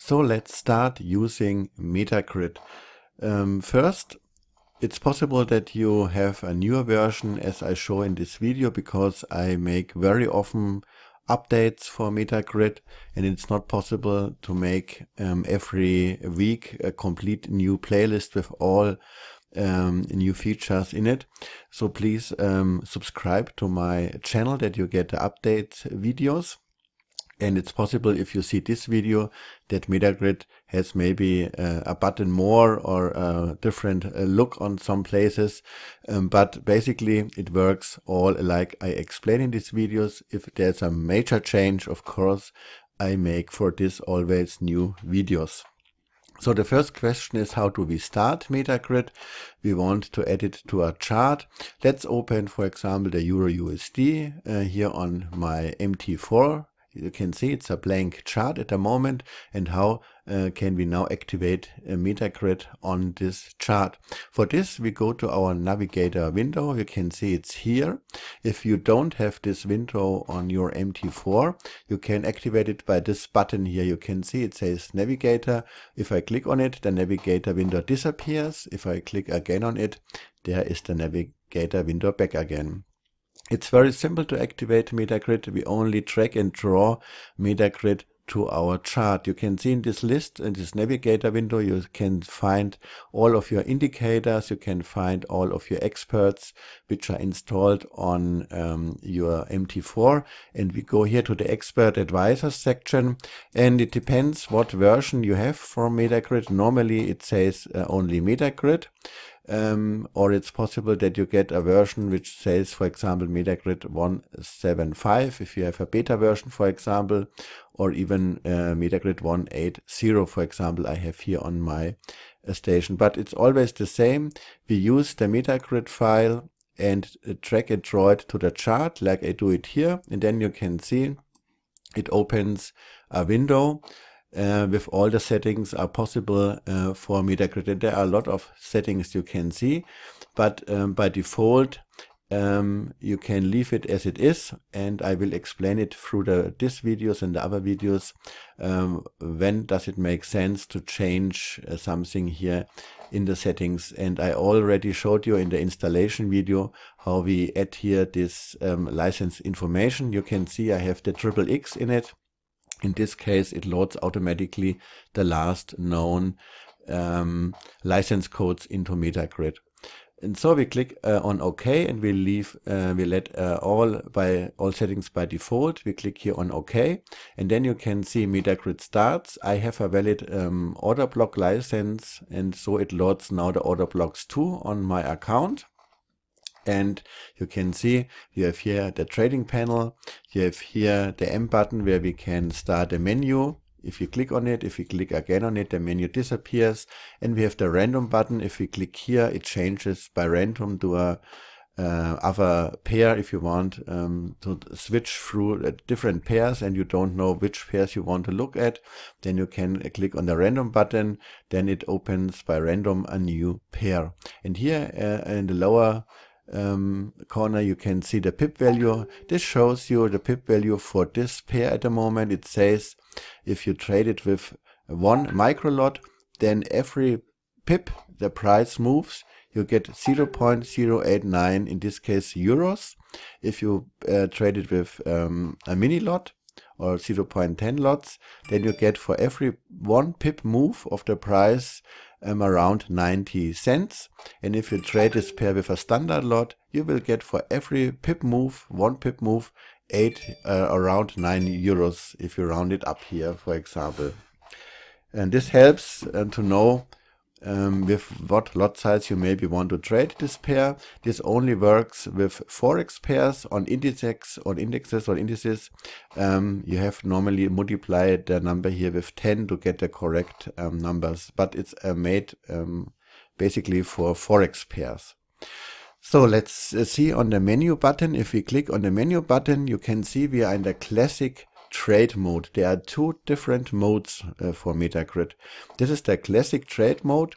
So let's start using Metagrid. Um, first, it's possible that you have a newer version as I show in this video because I make very often updates for Metagrid and it's not possible to make um, every week a complete new playlist with all um, new features in it. So please um, subscribe to my channel that you get the update videos. And it's possible if you see this video that Metagrid has maybe uh, a button more or a different uh, look on some places. Um, but basically it works all like I explain in these videos. If there's a major change, of course, I make for this always new videos. So the first question is how do we start Metagrid? We want to add it to a chart. Let's open, for example, the Euro USD uh, here on my MT4 you can see it's a blank chart at the moment and how uh, can we now activate a Metagrid on this chart. For this we go to our navigator window, you can see it's here. If you don't have this window on your MT4, you can activate it by this button here. You can see it says navigator. If I click on it, the navigator window disappears. If I click again on it, there is the navigator window back again. It's very simple to activate Metagrid. We only drag and draw Metagrid to our chart. You can see in this list, in this navigator window, you can find all of your indicators, you can find all of your experts, which are installed on um, your MT4. And we go here to the expert advisor section, and it depends what version you have from Metagrid. Normally it says uh, only Metagrid um, or it's possible that you get a version which says, for example, Metagrid 175, if you have a beta version, for example, or even uh, Metagrid 180, for example, I have here on my uh, station. But it's always the same. We use the Metagrid file and drag it right to the chart like I do it here. And then you can see it opens a window uh, with all the settings are possible uh, for Metacritic. There are a lot of settings you can see, but um, by default, um, you can leave it as it is and I will explain it through the this videos and the other videos um, when does it make sense to change uh, something here in the settings and I already showed you in the installation video how we add here this um, license information you can see I have the triple X in it in this case, it loads automatically the last known um, license codes into Metagrid. And so we click uh, on OK and we leave, uh, we let uh, all by all settings by default. We click here on OK and then you can see Metagrid starts. I have a valid um, order block license and so it loads now the order blocks too on my account and you can see you have here the trading panel you have here the M button where we can start a menu if you click on it, if you click again on it, the menu disappears. And we have the random button. If we click here, it changes by random to a uh, other pair if you want um, to switch through uh, different pairs and you don't know which pairs you want to look at. Then you can uh, click on the random button. Then it opens by random a new pair. And here uh, in the lower um, corner you can see the pip value. This shows you the pip value for this pair at the moment. It says if you trade it with one micro lot, then every pip the price moves. You get 0.089 in this case euros. If you uh, trade it with um, a mini lot or 0.10 lots, then you get for every one pip move of the price um, around 90 cents. And if you trade this pair with a standard lot, you will get for every pip move, one pip move, 8 uh, around 9 euros if you round it up here, for example. And this helps uh, to know um, with what lot size you maybe want to trade this pair. This only works with forex pairs on indices on indexes on indices. Um, you have normally multiplied the number here with 10 to get the correct um, numbers, but it's uh, made um, basically for forex pairs. So let's uh, see on the menu button. If we click on the menu button, you can see we are in the classic trade mode. There are two different modes uh, for Metagrid. This is the classic trade mode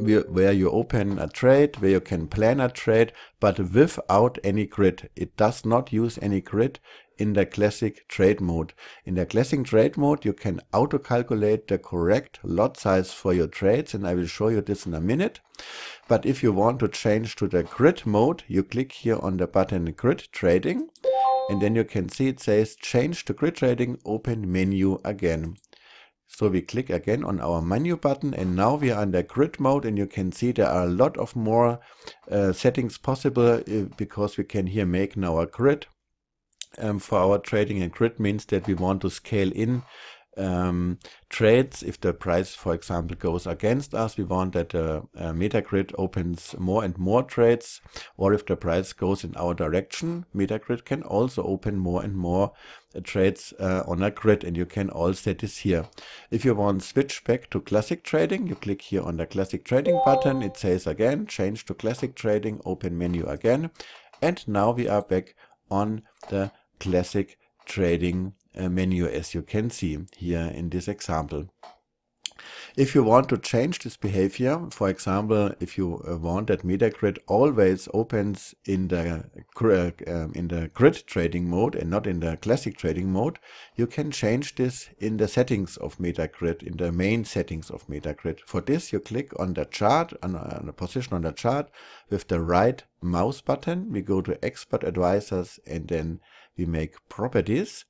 where you open a trade, where you can plan a trade, but without any grid. It does not use any grid in the classic trade mode. In the classic trade mode, you can auto-calculate the correct lot size for your trades, and I will show you this in a minute. But if you want to change to the grid mode, you click here on the button Grid Trading and then you can see it says change to grid rating, open menu again. So we click again on our menu button and now we are under grid mode and you can see there are a lot of more uh, settings possible uh, because we can here make now a grid. Um, for our trading and grid means that we want to scale in um, trades. If the price, for example, goes against us, we want that uh, uh, Metagrid opens more and more trades. Or if the price goes in our direction, Metagrid can also open more and more uh, trades uh, on a grid. And you can all set this here. If you want switch back to classic trading, you click here on the classic trading button. It says again, change to classic trading, open menu again. And now we are back on the classic trading uh, menu as you can see here in this example. If you want to change this behavior, for example, if you uh, want that MetaGrid always opens in the, uh, um, in the grid trading mode and not in the classic trading mode, you can change this in the settings of MetaGrid, in the main settings of MetaGrid. For this, you click on the chart, on, on the position on the chart with the right mouse button. We go to Expert Advisors and then we make Properties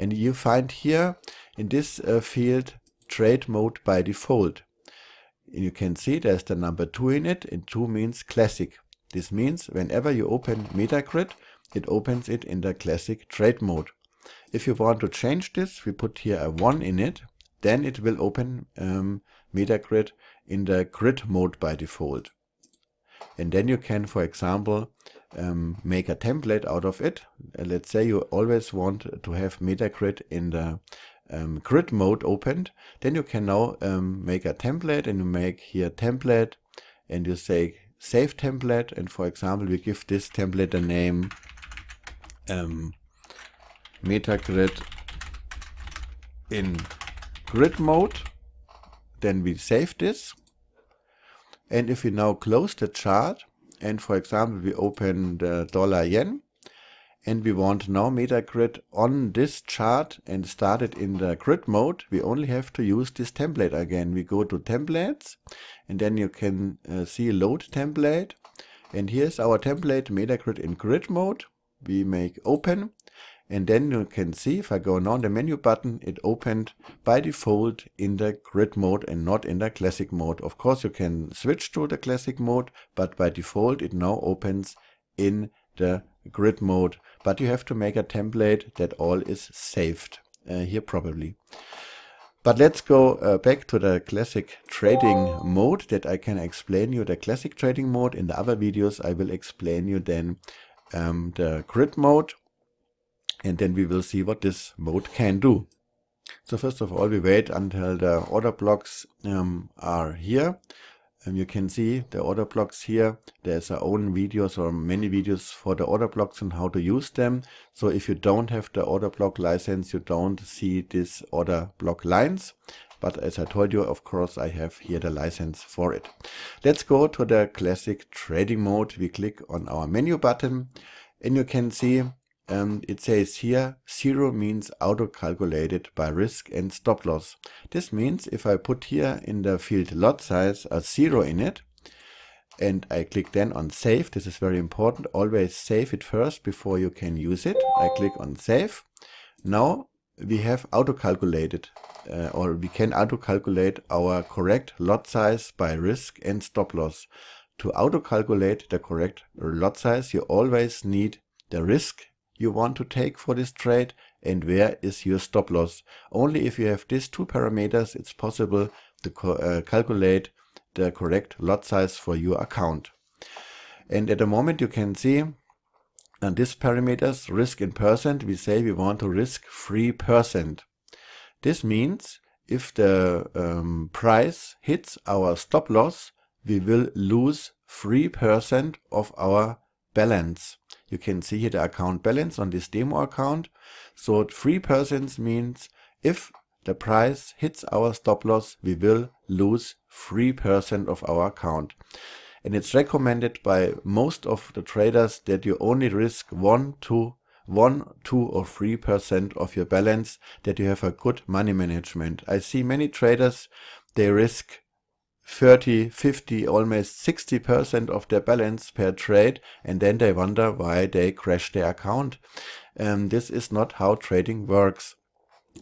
and you find here in this uh, field trade mode by default. And you can see there's the number 2 in it and 2 means classic. This means whenever you open Metagrid, it opens it in the classic trade mode. If you want to change this, we put here a 1 in it, then it will open um, Metagrid in the grid mode by default. And then you can, for example, um, make a template out of it. Uh, let's say you always want to have Metagrid in the um, grid mode opened. Then you can now um, make a template and you make here template and you say save template. And for example, we give this template a name um, Metagrid in grid mode. Then we save this. And if we now close the chart, and for example, we open the uh, dollar yen and we want now Metagrid on this chart and start it in the grid mode, we only have to use this template again. We go to templates and then you can uh, see load template. And here's our template Metagrid in grid mode. We make open and then you can see if I go now on the menu button, it opened by default in the grid mode and not in the classic mode. Of course, you can switch to the classic mode, but by default, it now opens in the grid mode. But you have to make a template that all is saved uh, here probably. But let's go uh, back to the classic trading mode that I can explain you the classic trading mode. In the other videos, I will explain you then um, the grid mode and then we will see what this mode can do. So first of all, we wait until the order blocks um, are here. And um, you can see the order blocks here. There's our own videos or many videos for the order blocks and how to use them. So if you don't have the order block license, you don't see these order block lines. But as I told you, of course, I have here the license for it. Let's go to the classic trading mode. We click on our menu button and you can see um, it says here zero means auto calculated by risk and stop loss. This means if I put here in the field lot size a zero in it and I click then on save, this is very important, always save it first before you can use it. I click on save. Now we have auto calculated uh, or we can auto calculate our correct lot size by risk and stop loss. To auto calculate the correct lot size you always need the risk you want to take for this trade and where is your stop loss. Only if you have these two parameters it's possible to uh, calculate the correct lot size for your account. And at the moment you can see on these parameters risk in percent we say we want to risk 3%. This means if the um, price hits our stop loss we will lose 3% of our balance. You can see here the account balance on this demo account. So three persons means if the price hits our stop loss, we will lose 3% of our account. And it's recommended by most of the traders that you only risk 1 2, 1, 2 or 3% of your balance, that you have a good money management. I see many traders, they risk 30, 50, almost 60% of their balance per trade, and then they wonder why they crash their account. Um, this is not how trading works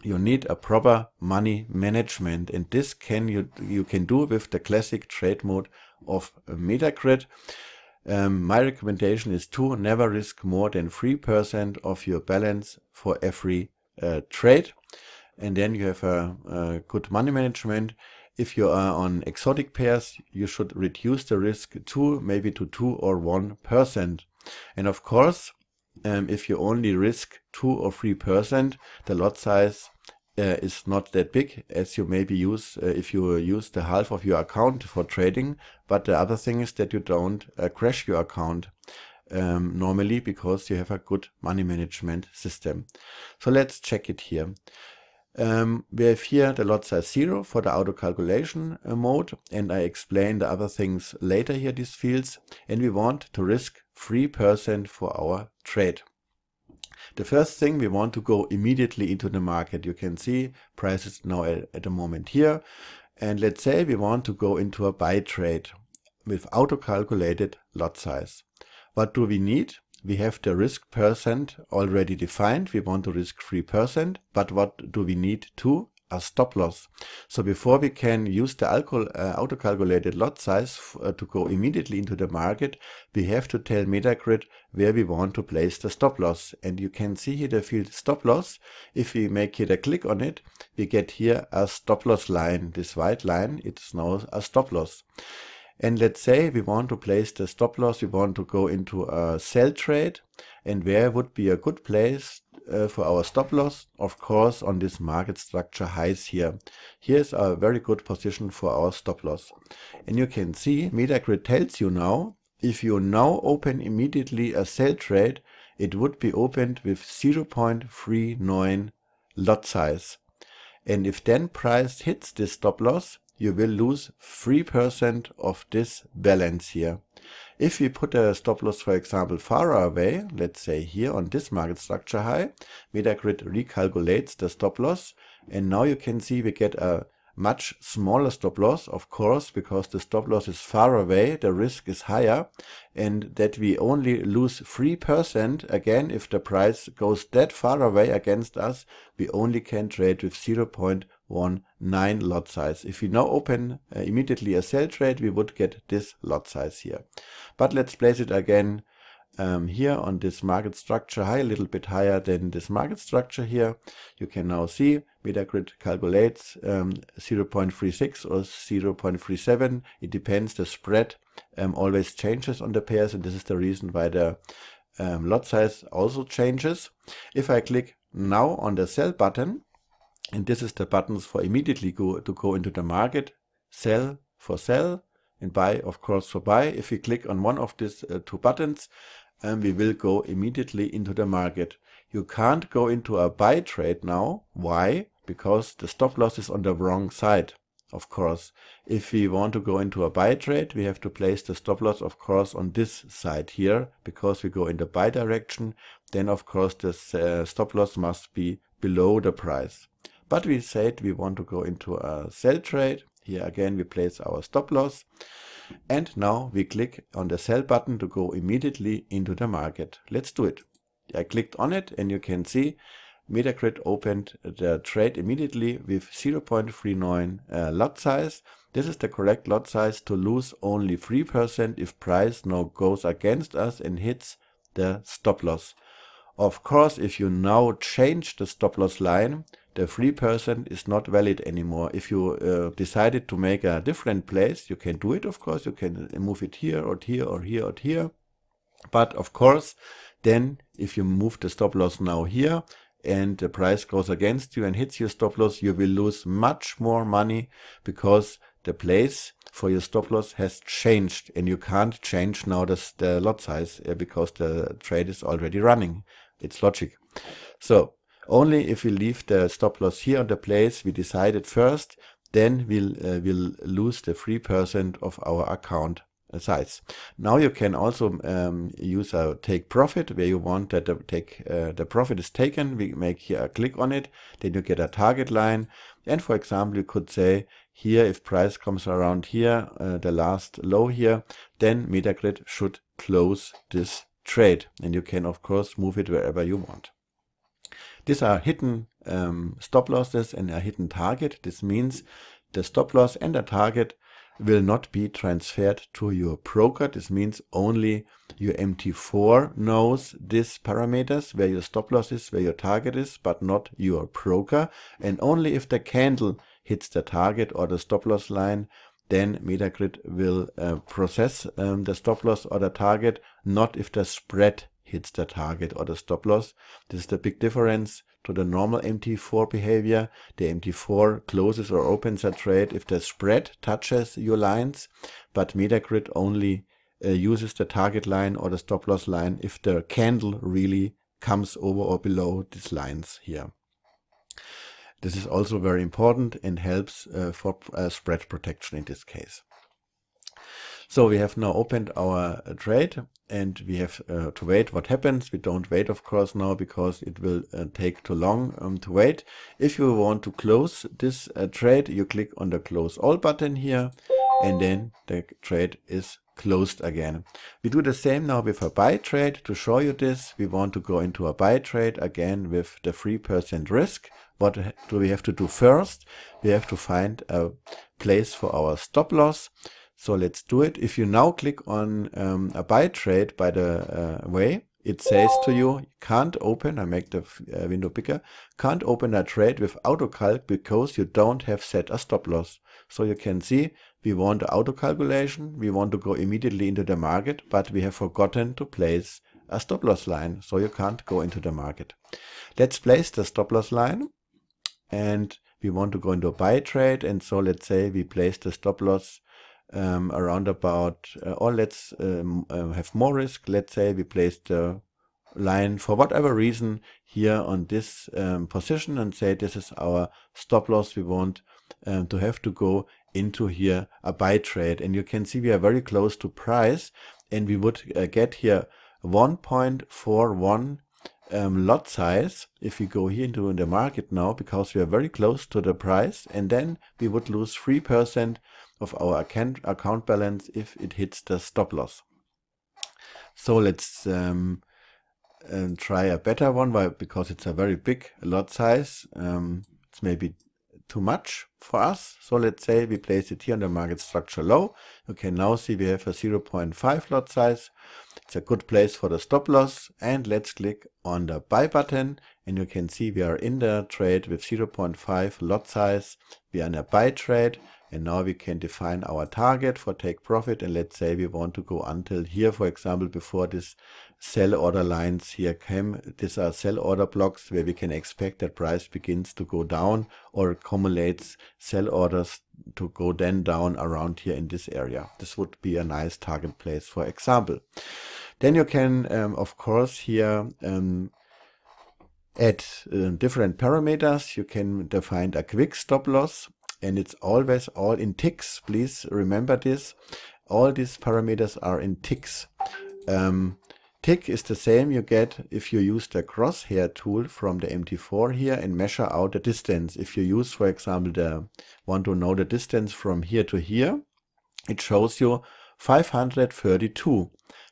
you need a proper money management and this can you you can do with the classic trade mode of Metacrit. um, my recommendation is to never risk more than 3% of your balance for every uh, trade and then you have a, a good money management if you are on exotic pairs, you should reduce the risk to maybe to 2 or 1%. And of course, um, if you only risk 2 or 3%, the lot size uh, is not that big as you maybe use uh, if you use the half of your account for trading. But the other thing is that you don't uh, crash your account um, normally because you have a good money management system. So let's check it here. Um, we have here the lot size 0 for the auto calculation uh, mode and I explain the other things later here these fields and we want to risk 3% for our trade. The first thing we want to go immediately into the market. You can see prices now at, at the moment here and let's say we want to go into a buy trade with auto calculated lot size. What do we need? we have the risk percent already defined. We want the risk 3%, but what do we need to? A stop loss. So before we can use the uh, auto-calculated lot size uh, to go immediately into the market, we have to tell Metagrid where we want to place the stop loss. And you can see here the field stop loss. If we make here a click on it, we get here a stop loss line. This white line, it's now a stop loss. And let's say we want to place the stop loss, we want to go into a sell trade. And where would be a good place uh, for our stop loss? Of course, on this market structure highs here. Here's a very good position for our stop loss. And you can see MetaGrid tells you now, if you now open immediately a sell trade, it would be opened with 0.39 lot size. And if then price hits this stop loss, you will lose 3% of this balance here. If we put a stop loss, for example, far away, let's say here on this market structure high, Metagrid recalculates the stop loss. And now you can see we get a much smaller stop loss, of course, because the stop loss is far away, the risk is higher, and that we only lose 3%. Again, if the price goes that far away against us, we only can trade with 0.1% one 9 lot size. If we now open uh, immediately a sell trade, we would get this lot size here. But let's place it again um, here on this market structure high, a little bit higher than this market structure here. You can now see Metagrid calculates um, 0.36 or 0.37. It depends, the spread um, always changes on the pairs and this is the reason why the um, lot size also changes. If I click now on the sell button, and this is the buttons for immediately go to go into the market sell for sell and buy of course for buy if we click on one of these uh, two buttons um, we will go immediately into the market you can't go into a buy trade now why because the stop loss is on the wrong side of course if we want to go into a buy trade we have to place the stop loss of course on this side here because we go in the buy direction then of course the uh, stop loss must be below the price but we said we want to go into a sell trade. Here again we place our stop loss. And now we click on the sell button to go immediately into the market. Let's do it. I clicked on it and you can see Metacrit opened the trade immediately with 0.39 uh, lot size. This is the correct lot size to lose only 3% if price now goes against us and hits the stop loss. Of course, if you now change the stop loss line, the free person is not valid anymore. If you uh, decided to make a different place, you can do it, of course. You can move it here or here or here or here. But of course, then if you move the stop loss now here and the price goes against you and hits your stop loss, you will lose much more money because the place for your stop loss has changed and you can't change now the, the lot size uh, because the trade is already running. It's logic. So only if we leave the stop loss here on the place we decided first, then we'll, uh, we'll lose the 3% of our account uh, size. Now you can also um, use a take profit where you want that the take uh, the profit is taken. We make here a click on it, then you get a target line. And for example, you could say here if price comes around here, uh, the last low here, then Metagrid should close this trade. And you can of course move it wherever you want. These are hidden um, stop losses and a hidden target. This means the stop loss and the target will not be transferred to your broker. This means only your MT4 knows these parameters, where your stop loss is, where your target is, but not your broker. And only if the candle hits the target or the stop loss line, then Metagrid will uh, process um, the stop loss or the target, not if the spread hits the target or the stop loss. This is the big difference to the normal MT4 behavior. The MT4 closes or opens a trade if the spread touches your lines, but Metagrid only uh, uses the target line or the stop loss line if the candle really comes over or below these lines here. This is also very important and helps uh, for uh, spread protection in this case. So we have now opened our uh, trade and we have uh, to wait what happens. We don't wait, of course, now because it will uh, take too long um, to wait. If you want to close this uh, trade, you click on the close all button here and then the trade is closed again. We do the same now with a buy trade. To show you this, we want to go into a buy trade again with the 3% risk. What do we have to do first? We have to find a place for our stop loss. So let's do it. If you now click on um, a buy trade, by the uh, way, it says to you, can't open, I make the uh, window bigger, can't open a trade with autocalc because you don't have set a stop loss. So you can see we want auto calculation, we want to go immediately into the market, but we have forgotten to place a stop loss line, so you can't go into the market. Let's place the stop loss line and we want to go into a buy trade and so let's say we place the stop loss um, around about, uh, or let's um, uh, have more risk. Let's say we place the line for whatever reason here on this um, position and say this is our stop loss. We want um, to have to go into here a buy trade. And you can see we are very close to price and we would uh, get here 1.41 um, lot size if we go here into the market now because we are very close to the price and then we would lose 3% of our account, account balance if it hits the stop loss. So let's um, um try a better one because it's a very big lot size. Um, it's maybe too much for us. So let's say we place it here on the market structure low. You can now see we have a 0.5 lot size. It's a good place for the stop loss. And let's click on the buy button. And you can see we are in the trade with 0.5 lot size. We are in a buy trade. And now we can define our target for take profit. And let's say we want to go until here, for example, before this sell order lines here came. These are sell order blocks where we can expect that price begins to go down or accumulates sell orders to go then down around here in this area. This would be a nice target place, for example. Then you can, um, of course, here um, add uh, different parameters. You can define a quick stop loss and it's always all in ticks. Please remember this. All these parameters are in ticks. Um, tick is the same you get if you use the crosshair tool from the MT4 here and measure out the distance. If you use, for example, the want to know the distance from here to here, it shows you 532.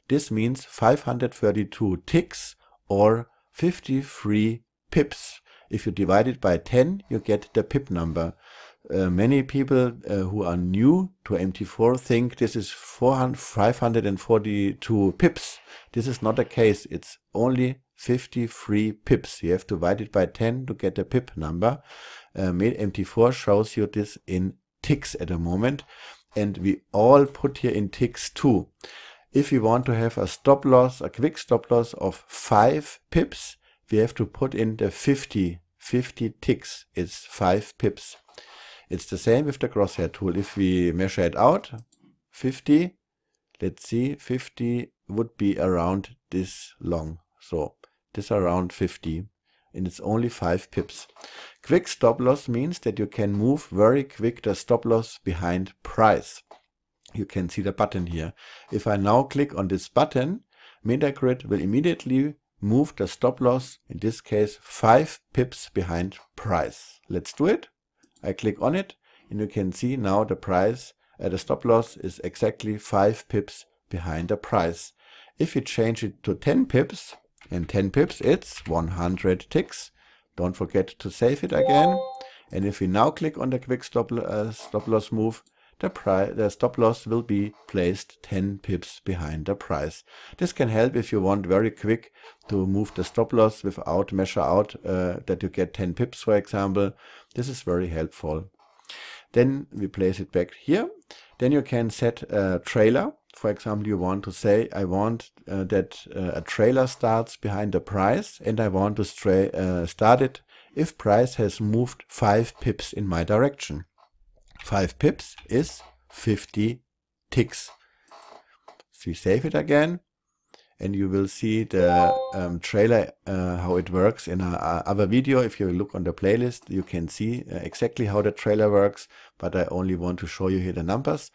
This means 532 ticks or 53 pips. If you divide it by 10, you get the pip number. Uh, many people uh, who are new to MT4 think this is 400, 542 pips. This is not the case. It's only 53 pips. You have to divide it by 10 to get the pip number. Uh, MT4 shows you this in ticks at the moment. And we all put here in ticks too. If we want to have a stop loss, a quick stop loss of 5 pips, we have to put in the 50, 50 ticks. It's 5 pips. It's the same with the crosshair tool. If we measure it out, 50, let's see, 50 would be around this long. So this around 50 and it's only 5 pips. Quick stop loss means that you can move very quick the stop loss behind price. You can see the button here. If I now click on this button, Metagrid will immediately move the stop loss, in this case 5 pips behind price. Let's do it. I click on it and you can see now the price at a stop loss is exactly 5 pips behind the price. If you change it to 10 pips and 10 pips it's 100 ticks. Don't forget to save it again. And if we now click on the quick stop, uh, stop loss move, the, the, stop loss will be placed 10 pips behind the price. This can help if you want very quick to move the stop loss without measure out uh, that you get 10 pips for example. This is very helpful. Then we place it back here. Then you can set a trailer. For example, you want to say, I want uh, that uh, a trailer starts behind the price and I want to uh, start it if price has moved 5 pips in my direction. 5 pips is 50 ticks. So we save it again and you will see the um, trailer uh, how it works in our other video if you look on the playlist you can see uh, exactly how the trailer works but i only want to show you here the numbers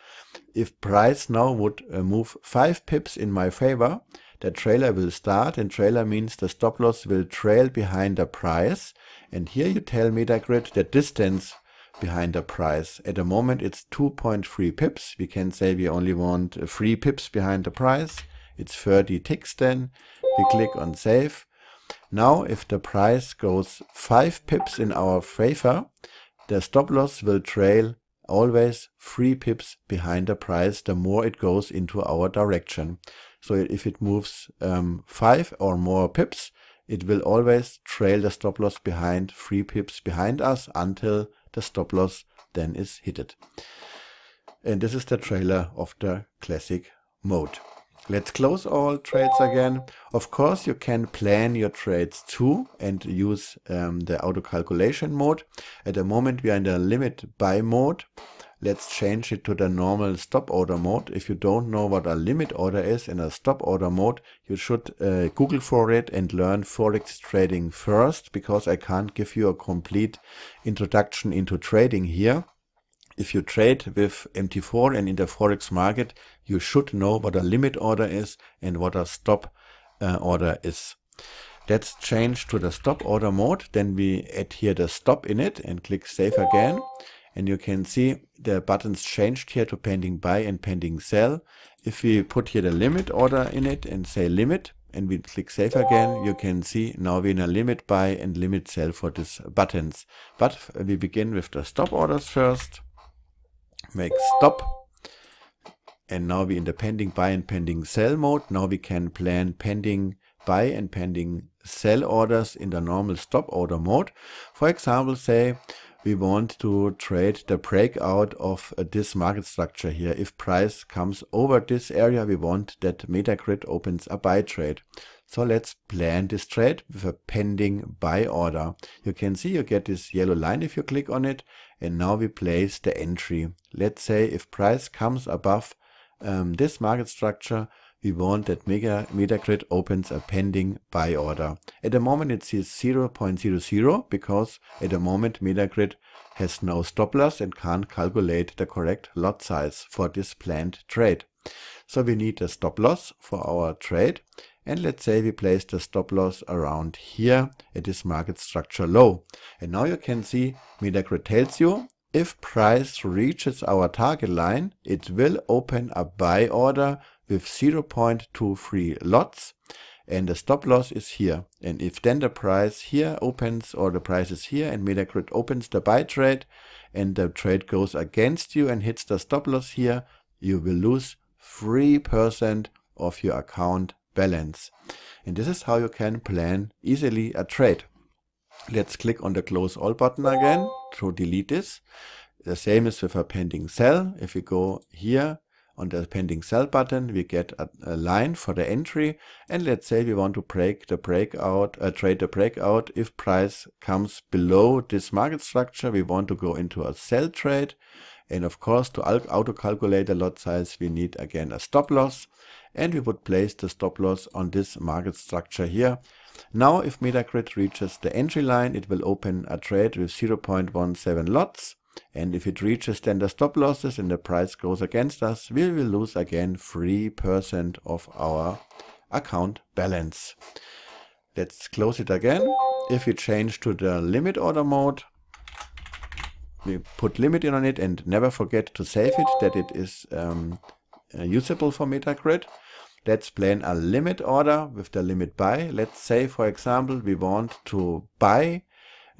if price now would uh, move five pips in my favor the trailer will start and trailer means the stop loss will trail behind the price and here you tell metagrid the distance behind the price. At the moment it's 2.3 pips. We can say we only want uh, 3 pips behind the price. It's 30 ticks then. We click on save. Now if the price goes 5 pips in our favor, the stop loss will trail always 3 pips behind the price the more it goes into our direction. So if it moves um, 5 or more pips, it will always trail the stop loss behind 3 pips behind us until the stop loss then is hit. And this is the trailer of the classic mode. Let's close all trades again. Of course, you can plan your trades too and use um, the auto calculation mode. At the moment, we are in the limit buy mode. Let's change it to the normal stop order mode. If you don't know what a limit order is in a stop order mode, you should uh, Google for it and learn Forex trading first because I can't give you a complete introduction into trading here if you trade with MT4 and in the Forex market, you should know what a limit order is and what a stop uh, order is. Let's change to the stop order mode. Then we add here the stop in it and click save again. And you can see the buttons changed here to pending buy and pending sell. If we put here the limit order in it and say limit and we click save again, you can see now we're in a limit buy and limit sell for these buttons. But we begin with the stop orders first make stop. And now we're in the pending buy and pending sell mode. Now we can plan pending buy and pending sell orders in the normal stop order mode. For example, say we want to trade the breakout of uh, this market structure here. If price comes over this area, we want that Metagrid opens a buy trade. So let's plan this trade with a pending buy order. You can see you get this yellow line if you click on it. And now we place the entry. Let's say if price comes above um, this market structure, we want that Mega, Metagrid opens a pending buy order. At the moment it sees 0.00 because at the moment Metagrid has no stop loss and can't calculate the correct lot size for this planned trade. So we need a stop loss for our trade and let's say we place the stop loss around here at this market structure low. And now you can see Midagri tells you if price reaches our target line, it will open a buy order with 0.23 lots and the stop loss is here. And if then the price here opens or the price is here and Metagrid opens the buy trade and the trade goes against you and hits the stop loss here, you will lose 3% of your account balance. And this is how you can plan easily a trade. Let's click on the close all button again to delete this. The same is with a pending cell. If we go here on the pending cell button, we get a, a line for the entry. And let's say we want to break the breakout, uh, trade the breakout. If price comes below this market structure, we want to go into a sell trade. And of course, to auto-calculate the lot size, we need again a stop loss and we would place the stop loss on this market structure here. Now if Metacrit reaches the entry line, it will open a trade with 0.17 lots. And if it reaches then the stop losses and the price goes against us, we will lose again 3% of our account balance. Let's close it again. If we change to the limit order mode, we put limit in on it and never forget to save it that it is um, uh, usable for Metacrit. Let's plan a limit order with the limit buy. Let's say, for example, we want to buy,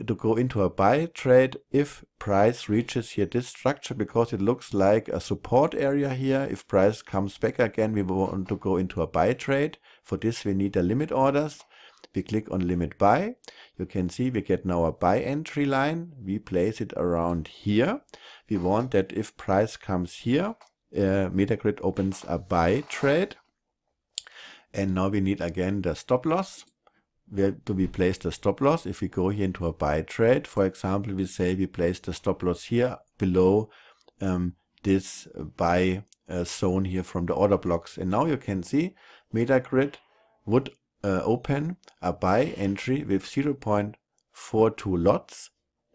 to go into a buy trade if price reaches here this structure because it looks like a support area here. If price comes back again, we want to go into a buy trade. For this, we need the limit orders. We click on limit buy. You can see we get now a buy entry line. We place it around here. We want that if price comes here, uh, Metagrid opens a buy trade. And now we need again the stop loss. Where do we place the stop loss? If we go here into a buy trade, for example, we say we place the stop loss here below um, this buy uh, zone here from the order blocks. And now you can see Metagrid would uh, open a buy entry with 0.42 lots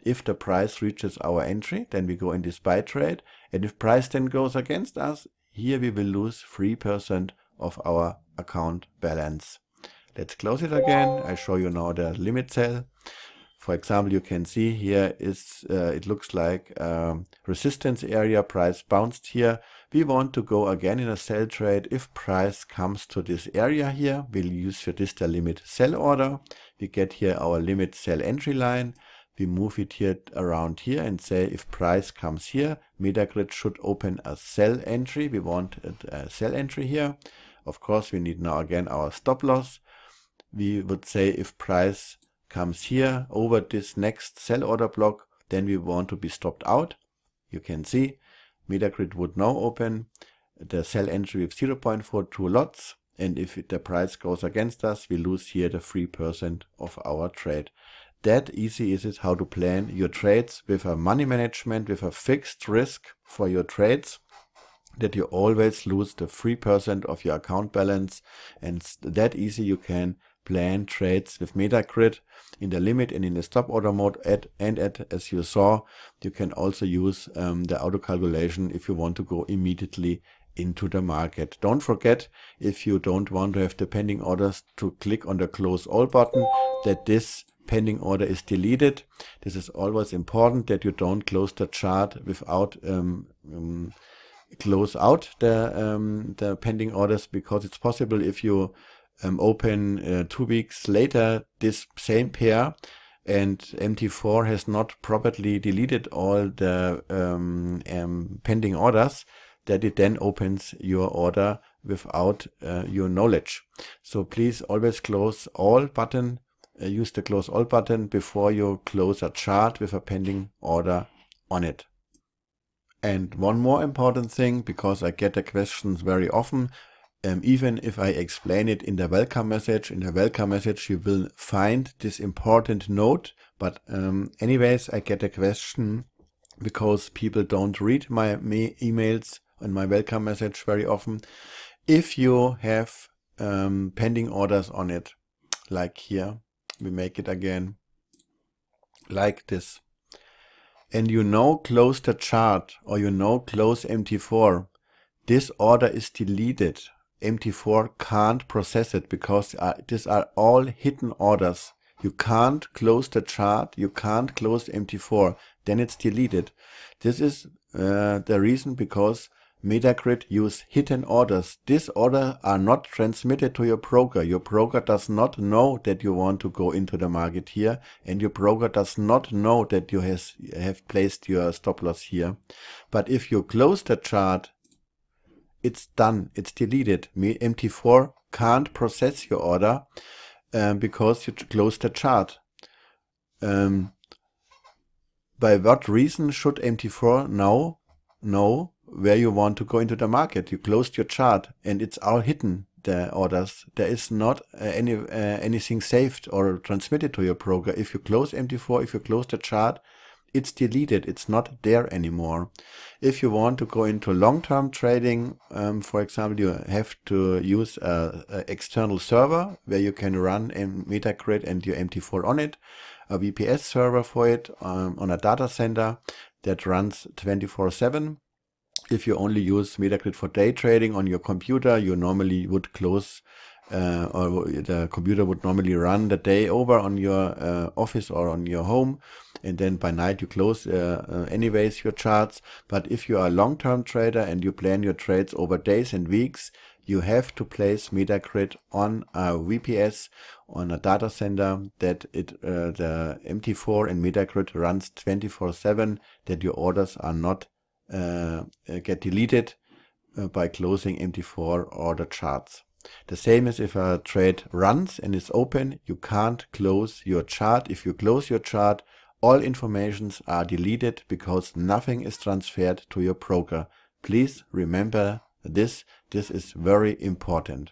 if the price reaches our entry, then we go in this buy trade. And if price then goes against us, here we will lose 3% of our account balance. Let's close it again. I show you now the limit cell. For example, you can see here is uh, it looks like um, resistance area price bounced here. We want to go again in a sell trade. If price comes to this area here, we'll use for this the limit sell order. We get here our limit sell entry line we move it here around here and say if price comes here, Metagrid should open a sell entry. We want a sell entry here. Of course, we need now again our stop loss. We would say if price comes here over this next sell order block, then we want to be stopped out. You can see Metagrid would now open the sell entry with 0.42 lots. And if the price goes against us, we lose here the 3% of our trade that easy is it how to plan your trades with a money management, with a fixed risk for your trades that you always lose the 3% of your account balance and that easy you can plan trades with Metagrid in the limit and in the stop order mode at, and at as you saw you can also use um, the auto calculation if you want to go immediately into the market. Don't forget if you don't want to have the pending orders to click on the close all button that this pending order is deleted. This is always important that you don't close the chart without um, um, close out the, um, the pending orders because it's possible if you um, open uh, two weeks later this same pair and MT4 has not properly deleted all the um, um, pending orders that it then opens your order without uh, your knowledge. So please always close all button uh, use the close all button before you close a chart with a pending order on it. And one more important thing, because I get the questions very often, um, even if I explain it in the welcome message, in the welcome message you will find this important note. But um, anyways, I get a question because people don't read my emails and my welcome message very often. If you have um, pending orders on it, like here, we make it again like this and you know close the chart or you know close MT4 this order is deleted MT4 can't process it because uh, these are all hidden orders you can't close the chart you can't close MT4 then it's deleted this is uh, the reason because Metagrid use hidden orders. These orders are not transmitted to your broker. Your broker does not know that you want to go into the market here and your broker does not know that you has, have placed your stop loss here. But if you close the chart, it's done. It's deleted. MT4 can't process your order um, because you closed the chart. Um, by what reason should MT4 now know where you want to go into the market. You closed your chart and it's all hidden, the orders. There is not uh, any uh, anything saved or transmitted to your broker. If you close MT4, if you close the chart, it's deleted. It's not there anymore. If you want to go into long-term trading, um, for example, you have to use an external server where you can run a and your MT4 on it, a VPS server for it um, on a data center that runs 24 7 if you only use MetaGrid for day trading on your computer, you normally would close uh, or the computer would normally run the day over on your uh, office or on your home and then by night you close uh, uh anyways your charts but if you are a long-term trader and you plan your trades over days and weeks you have to place metagrid on a vps on a data center that it uh, the mt4 and metagrid runs 24 7 that your orders are not uh, uh, get deleted uh, by closing mt 4 order charts. The same as if a trade runs and is open, you can't close your chart. If you close your chart, all informations are deleted because nothing is transferred to your broker. Please remember this. This is very important.